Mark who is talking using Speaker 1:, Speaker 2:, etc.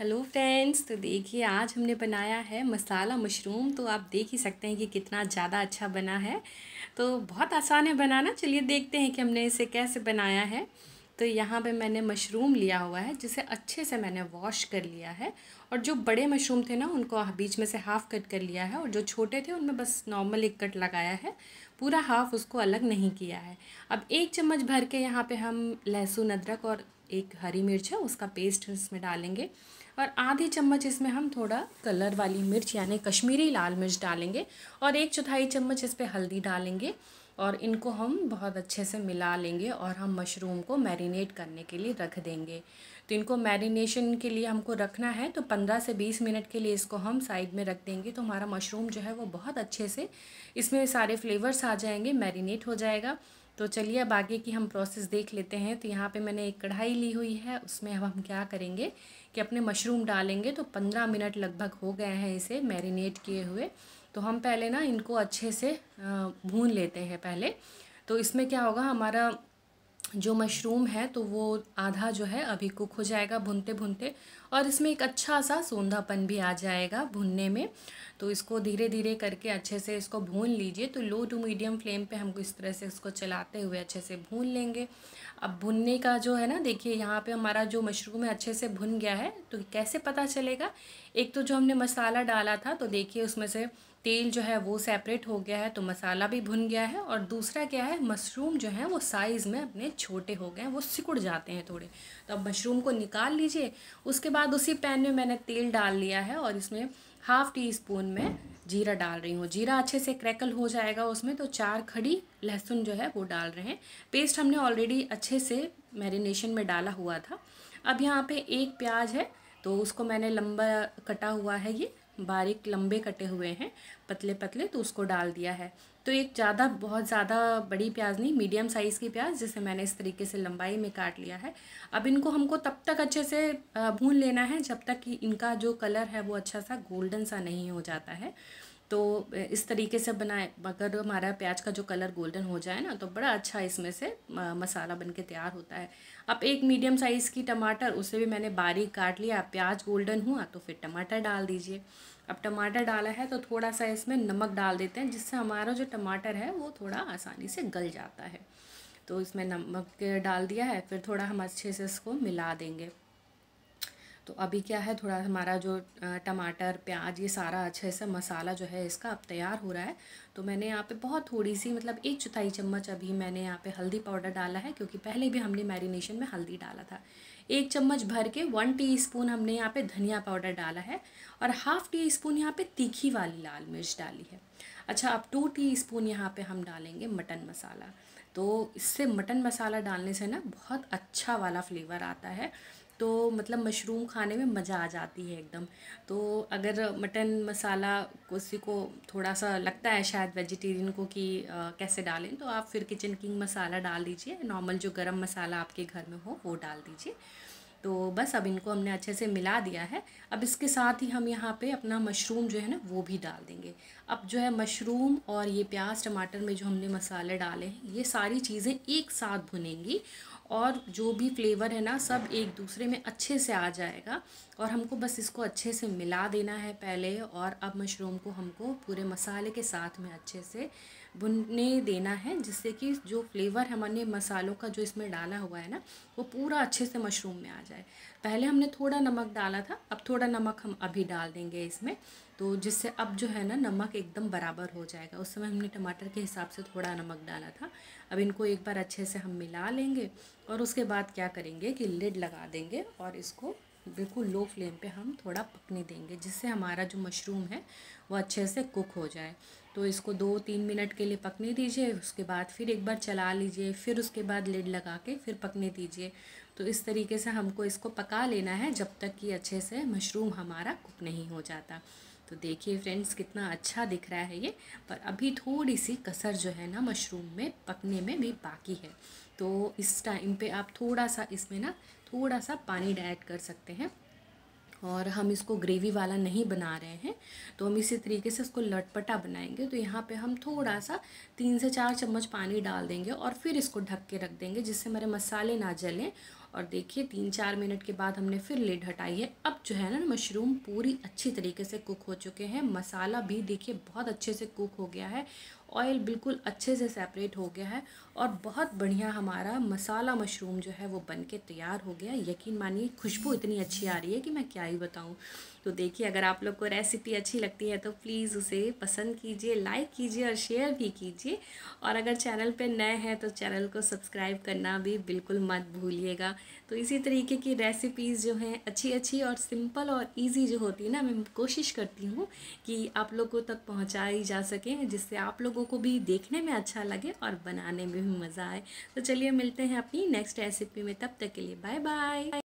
Speaker 1: hello friends तो देखिए आज हमने बनाया है मसाला मशरूम तो आप देख ही सकते हैं कि कितना ज़्यादा अच्छा बना है तो बहुत आसान है बनाना चलिए देखते हैं कि हमने इसे कैसे बनाया है तो यहाँ पे मैंने मशरूम लिया हुआ है जिसे अच्छे से मैंने वॉश कर लिया है और जो बड़े मशरूम थे ना उनको बीच में से हाफ़ कट कर लिया है और जो छोटे थे उनमें बस नॉर्मल एक कट लगाया है पूरा हाफ़ उसको अलग नहीं किया है अब एक चम्मच भर के यहाँ पे हम लहसुन अदरक और एक हरी मिर्च है उसका पेस्ट इसमें डालेंगे और आधी चम्मच इसमें हम थोड़ा कलर वाली मिर्च यानी कश्मीरी लाल मिर्च डालेंगे और एक चौथाई चम्मच इस पर हल्दी डालेंगे और इनको हम बहुत अच्छे से मिला लेंगे और हम मशरूम को मैरिनेट करने के लिए रख देंगे तो इनको मैरिनेशन के लिए हमको रखना है तो पंद्रह से बीस मिनट के लिए इसको हम साइड में रख देंगे तो हमारा मशरूम जो है वो बहुत अच्छे से इसमें सारे फ्लेवर्स आ जाएंगे मैरिनेट हो जाएगा तो चलिए अब आगे की हम प्रोसेस देख लेते हैं तो यहाँ पे मैंने एक कढ़ाई ली हुई है उसमें अब हम क्या करेंगे कि अपने मशरूम डालेंगे तो पंद्रह मिनट लगभग हो गए हैं इसे मैरिनेट किए हुए तो हम पहले ना इनको अच्छे से भून लेते हैं पहले तो इसमें क्या होगा हमारा जो मशरूम है तो वो आधा जो है अभी कुक हो जाएगा भुनते भुनते और इसमें एक अच्छा सा सोंधापन भी आ जाएगा भुनने में तो इसको धीरे धीरे करके अच्छे से इसको भून लीजिए तो लो टू मीडियम फ्लेम पे हमको इस तरह से इसको चलाते हुए अच्छे से भून लेंगे अब भुनने का जो है ना देखिए यहाँ पे हमारा जो मशरूम है अच्छे से भुन गया है तो कैसे पता चलेगा एक तो जो हमने मसाला डाला था तो देखिए उसमें से तेल जो है वो सेपरेट हो गया है तो मसाला भी भुन गया है और दूसरा क्या है मशरूम जो है वो साइज़ में अपने छोटे हो गए हैं वो सिकुड़ जाते हैं थोड़े तो अब मशरूम को निकाल लीजिए उसके बाद उसी पैन में मैंने तेल डाल लिया है और इसमें हाफ़ टी स्पून में जीरा डाल रही हूँ जीरा अच्छे से क्रैकल हो जाएगा उसमें तो चार खड़ी लहसुन जो है वो डाल रहे हैं पेस्ट हमने ऑलरेडी अच्छे से मैरिनेशन में डाला हुआ था अब यहाँ पे एक प्याज है तो उसको मैंने लंबा कटा हुआ है ये बारीक लंबे कटे हुए हैं पतले पतले तो उसको डाल दिया है तो एक ज़्यादा बहुत ज़्यादा बड़ी प्याज नहीं मीडियम साइज़ की प्याज जिसे मैंने इस तरीके से लंबाई में काट लिया है अब इनको हमको तब तक अच्छे से भून लेना है जब तक कि इनका जो कलर है वो अच्छा सा गोल्डन सा नहीं हो जाता है तो इस तरीके से बनाए अगर हमारा प्याज का जो कलर गोल्डन हो जाए ना तो बड़ा अच्छा इसमें से मसाला बन के तैयार होता है अब एक मीडियम साइज़ की टमाटर उसे भी मैंने बारीक काट लिया प्याज गोल्डन हुआ तो फिर टमाटर डाल दीजिए अब टमाटर डाला है तो थोड़ा सा इसमें नमक डाल देते हैं जिससे हमारा जो टमाटर है वो थोड़ा आसानी से गल जाता है तो इसमें नमक डाल दिया है फिर थोड़ा हम अच्छे से इसको मिला देंगे तो अभी क्या है थोड़ा हमारा जो टमाटर प्याज ये सारा अच्छे से मसाला जो है इसका अब तैयार हो रहा है तो मैंने यहाँ पे बहुत थोड़ी सी मतलब एक चौथाई चम्मच अभी मैंने यहाँ पे हल्दी पाउडर डाला है क्योंकि पहले भी हमने मैरिनेशन में हल्दी डाला था एक चम्मच भर के वन टी हमने यहाँ पर धनिया पाउडर डाला है और हाफ़ टी स्पून यहाँ पर तीखी वाली लाल मिर्च डाली है अच्छा अब टू टी स्पून यहाँ पर हम डालेंगे मटन मसाला तो इससे मटन मसाला डालने से ना बहुत अच्छा वाला फ्लेवर आता है तो मतलब मशरूम खाने में मज़ा आ जाती है एकदम तो अगर मटन मसाला किसी को थोड़ा सा लगता है शायद वेजिटेरियन को कि आ, कैसे डालें तो आप फिर किचन किंग मसाला डाल दीजिए नॉर्मल जो गरम मसाला आपके घर में हो वो डाल दीजिए तो बस अब इनको हमने अच्छे से मिला दिया है अब इसके साथ ही हम यहाँ पे अपना मशरूम जो है ना वो भी डाल देंगे अब जो है मशरूम और ये प्याज टमाटर में जो हमने मसाले डाले हैं ये सारी चीज़ें एक साथ भुनेंगी और जो भी फ्लेवर है ना सब एक दूसरे में अच्छे से आ जाएगा और हमको बस इसको अच्छे से मिला देना है पहले और अब मशरूम को हमको पूरे मसाले के साथ में अच्छे से भुनने देना है जिससे कि जो फ्लेवर हमने मसालों का जो इसमें डाला हुआ है ना वो पूरा अच्छे से मशरूम में आ जाए पहले हमने थोड़ा नमक डाला था अब थोड़ा नमक हम अभी डाल देंगे इसमें तो जिससे अब जो है ना नमक एकदम बराबर हो जाएगा उस समय हमने टमाटर के हिसाब से थोड़ा नमक डाला था अब इनको एक बार अच्छे से हम मिला लेंगे और उसके बाद क्या करेंगे कि लिड लगा देंगे और इसको बिल्कुल लो फ्लेम पे हम थोड़ा पकने देंगे जिससे हमारा जो मशरूम है वो अच्छे से कुक हो जाए तो इसको दो तीन मिनट के लिए पकने दीजिए उसके बाद फिर एक बार चला लीजिए फिर उसके बाद लिड लगा के फिर पकने दीजिए तो इस तरीके से हमको इसको पका लेना है जब तक कि अच्छे से मशरूम हमारा कुक नहीं हो जाता तो देखिए फ्रेंड्स कितना अच्छा दिख रहा है ये पर अभी थोड़ी सी कसर जो है ना मशरूम में पकने में भी बाकी है तो इस टाइम पे आप थोड़ा सा इसमें ना थोड़ा सा पानी ऐड कर सकते हैं और हम इसको ग्रेवी वाला नहीं बना रहे हैं तो हम इसी तरीके से इसको लटपटा बनाएंगे तो यहाँ पे हम थोड़ा सा तीन से चार चम्मच पानी डाल देंगे और फिर इसको ढक के रख देंगे जिससे हमारे मसाले ना जलें और देखिए तीन चार मिनट के बाद हमने फिर लेड हटाई है अब जो है ना मशरूम पूरी अच्छी तरीके से कुक हो चुके हैं मसाला भी देखिए बहुत अच्छे से कुक हो गया है ऑयल बिल्कुल अच्छे से सेपरेट हो गया है और बहुत बढ़िया हमारा मसाला मशरूम जो है वो बन के तैयार हो गया यकीन मानिए खुशबू इतनी अच्छी आ रही है कि मैं क्या ही बताऊँ तो देखिए अगर आप लोग को रेसिपी अच्छी लगती है तो प्लीज़ उसे पसंद कीजिए लाइक कीजिए और शेयर भी कीजिए और अगर चैनल पर नए हैं तो चैनल को सब्सक्राइब करना भी बिल्कुल मत भूलिएगा तो इसी तरीके की रेसिपीज़ जो हैं अच्छी अच्छी और सिंपल और ईजी जो होती है ना मैं कोशिश करती हूँ कि आप लोगों तक पहुँचाई जा सकें जिससे आप लोग लोगों को भी देखने में अच्छा लगे और बनाने में भी मज़ा आए तो चलिए मिलते हैं अपनी नेक्स्ट रेसिपी में तब तक के लिए बाय बाय